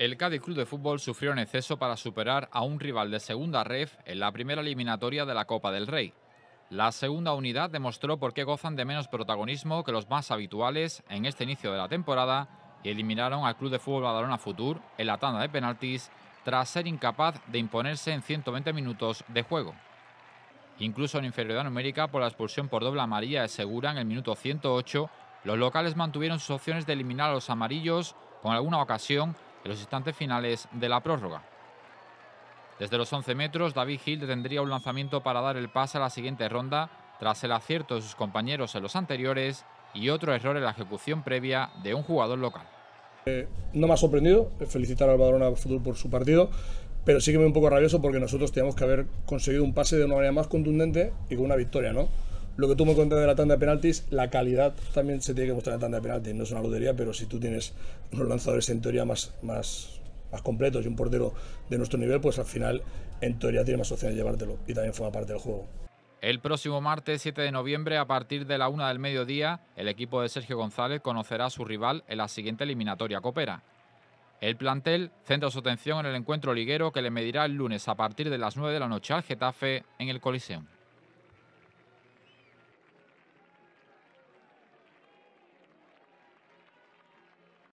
El Cádiz Club de Fútbol sufrió un exceso para superar a un rival de segunda ref en la primera eliminatoria de la Copa del Rey. La segunda unidad demostró por qué gozan de menos protagonismo que los más habituales en este inicio de la temporada y eliminaron al Club de Fútbol Badalona Futur en la tanda de penaltis tras ser incapaz de imponerse en 120 minutos de juego. Incluso en inferioridad numérica por la expulsión por doble amarilla de Segura en el minuto 108, los locales mantuvieron sus opciones de eliminar a los amarillos con alguna ocasión en los instantes finales de la prórroga. Desde los 11 metros, David Hill tendría un lanzamiento para dar el pase a la siguiente ronda, tras el acierto de sus compañeros en los anteriores y otro error en la ejecución previa de un jugador local. Eh, no me ha sorprendido felicitar al Badrona futuro por su partido, pero sí que me un poco rabioso porque nosotros teníamos que haber conseguido un pase de una manera más contundente y con una victoria, ¿no? lo que tú me contaste de la tanda de penaltis, la calidad también se tiene que mostrar en la tanda de penaltis. No es una lotería, pero si tú tienes unos lanzadores en teoría más, más, completos y un portero de nuestro nivel, pues al final en teoría tiene más opciones de llevártelo y también forma parte del juego. El próximo martes 7 de noviembre, a partir de la una del mediodía, el equipo de Sergio González conocerá a su rival en la siguiente eliminatoria Copera. El plantel centra su atención en el encuentro liguero que le medirá el lunes a partir de las 9 de la noche al Getafe en el Coliseum.